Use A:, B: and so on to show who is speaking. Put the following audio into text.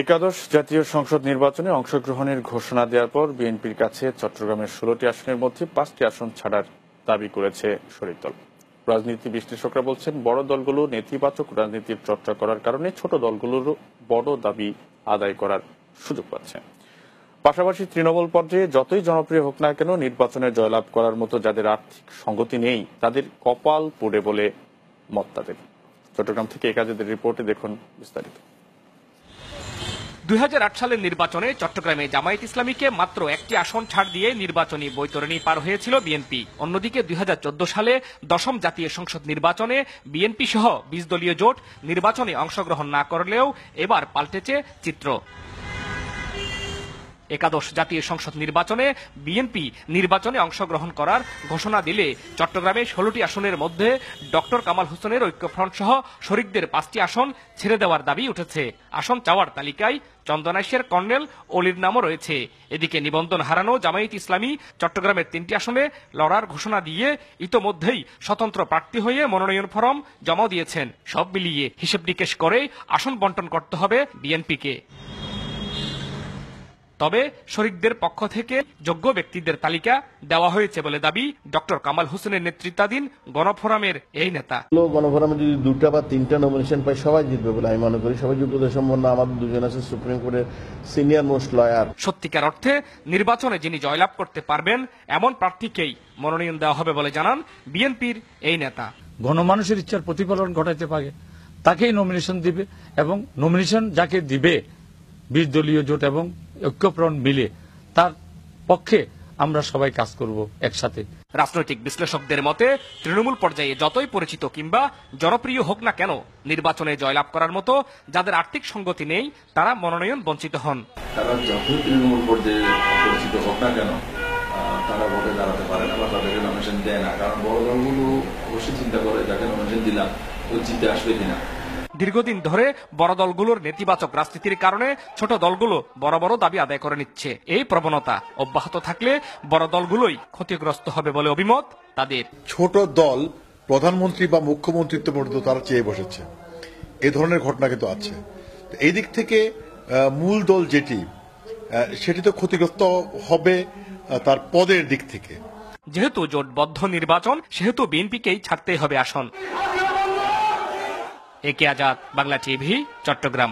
A: একাদশ জাতীয় সংসদ নির্বাচনে অংশগ্রহণের ঘোষণা দেওয়ার পর বিএনপির কাছে চট্টগ্রামের ষোলোটি আসনের মধ্যে পাঁচটি আসন ছাড়ার দাবি করেছে শরীর দল রাজনীতি বিশ্লেষকরা বলছেন বড় দলগুলো নেতিবাচক রাজনীতির চর্চা করার কারণে ছোট দলগুলোর বড় দাবি আদায় করার সুযোগ পাচ্ছে পাশাপাশি তৃণমূল পর্যায়ে যতই জনপ্রিয় হোক না কেন নির্বাচনে জয়লাভ করার মতো যাদের আর্থিক সঙ্গতি নেই তাদের কপাল পড়ে বলে মত তাদের চট্টগ্রাম থেকে একাজেদের রিপোর্টে দেখুন বিস্তারিত
B: দুই সালের নির্বাচনে চট্টগ্রামে জামায়াত ইসলামীকে মাত্র একটি আসন ছাড় দিয়ে নির্বাচনী বৈতরণী পার হয়েছিল বিএনপি অন্যদিকে দুই সালে দশম জাতীয় সংসদ নির্বাচনে বিএনপি সহ বিশ দলীয় জোট নির্বাচনে অংশগ্রহণ না করলেও এবার পাল্টেছে চিত্র একাদশ জাতীয় সংসদ নির্বাচনে বিএনপি নির্বাচনে অংশগ্রহণ করার ঘোষণা দিলে চট্টগ্রামে ষোলোটি আসনের মধ্যে ডক্টর কামাল হোসেনের ঐক্যফ্রন্ট সহ শরিকদের পাঁচটি আসন ছেড়ে দেওয়ার দাবি উঠেছে আসন চাওয়ার তালিকায় চন্দনাইশের কর্নেল অলির নামও রয়েছে এদিকে নিবন্ধন হারানো জামায়াত ইসলামী চট্টগ্রামের তিনটি আসনে লড়ার ঘোষণা দিয়ে ইতোমধ্যেই স্বতন্ত্র প্রার্থী হয়ে মনোনয়ন ফরম জমা দিয়েছেন সব মিলিয়ে হিসেব নিকেশ করে আসন বন্টন করতে হবে বিএনপিকে তবে শরিকদের পক্ষ থেকে যোগ্য ব্যক্তিদের তালিকা দেওয়া হয়েছে বলে দাবি ডক্টর কামাল হোসেনের নেতৃত্বাধীন গণফোরামের এই নেতা
A: গণফোরামে যদি দুটা বা তিনটা নমিনেশন পাই সবাই জিতবে বলে আমি মনে করি সবাই যোগ্যতা সম্পন্ন আমাদের দুজন আছে সুপ্রিম কোর্টের সিনিয়র মোস্ট লয়ার সত্যিকার
B: অর্থে নির্বাচনে যিনি জয়লাভ করতে পারবেন এমন প্রার্থীকেই মনোনয়ন দেওয়া হবে বলে জানান বিএনপির এই নেতা গণমানুষের ইচ্ছার প্রতিফলন ঘটাইতে পারে তাকেই নমিনেশন দিবে এবং নমিনেশন যাকে দিবে বিশ দলীয় জোট এবং ঐক্যপ্রণ মিলে তার পক্ষে আমরা সবাই কাজ করব একসাথে রাজনৈতিক বিশ্লেষকদের মতে তৃণমূল পর্যায়ে যতই পরিচিত কিংবা জনপ্রিয় হোক না কেন নির্বাচনে জয়লাভ করার মতো যাদের আর্থিক সঙ্গতি নেই তারা মনোনয়ন বঞ্চিত হন
A: তারা যতই তৃণমূল পর্যায়ে পরিচিত হোক না কেন তারা ভোটে দাঁড়াতে পারে না বা তাদেরকে দেয় না কারণ
B: বড় দলগুলো অবশ্যই চিন্তা করে যাকে দিলাম ও জিতে আসবে কিনা দীর্ঘদিন ধরে বড় দলগুলোর নেতিবাচক রাজনীতির কারণে ছোট দলগুলো বড় বড় দাবি আদায় করে নিচ্ছে এই প্রবণতা অব্যাহত থাকলে বড় দলগুলোই ক্ষতিগ্রস্ত হবে বলে অভিমত তাদের
A: ছোট দল প্রধানমন্ত্রী বা মুখ্যমন্ত্রিত্ব পর্যন্ত তারা চেয়ে বসেছে এ ধরনের ঘটনা কিন্তু আছে এই দিক থেকে মূল দল যেটি সেটি তো ক্ষতিগ্রস্ত হবে তার পদের দিক থেকে
B: যেহেতু জোটবদ্ধ নির্বাচন সেহেতু বিএনপিকেই ছাড়তেই হবে আসন একে আজাদ বাংলা টিভি চট্টগ্রাম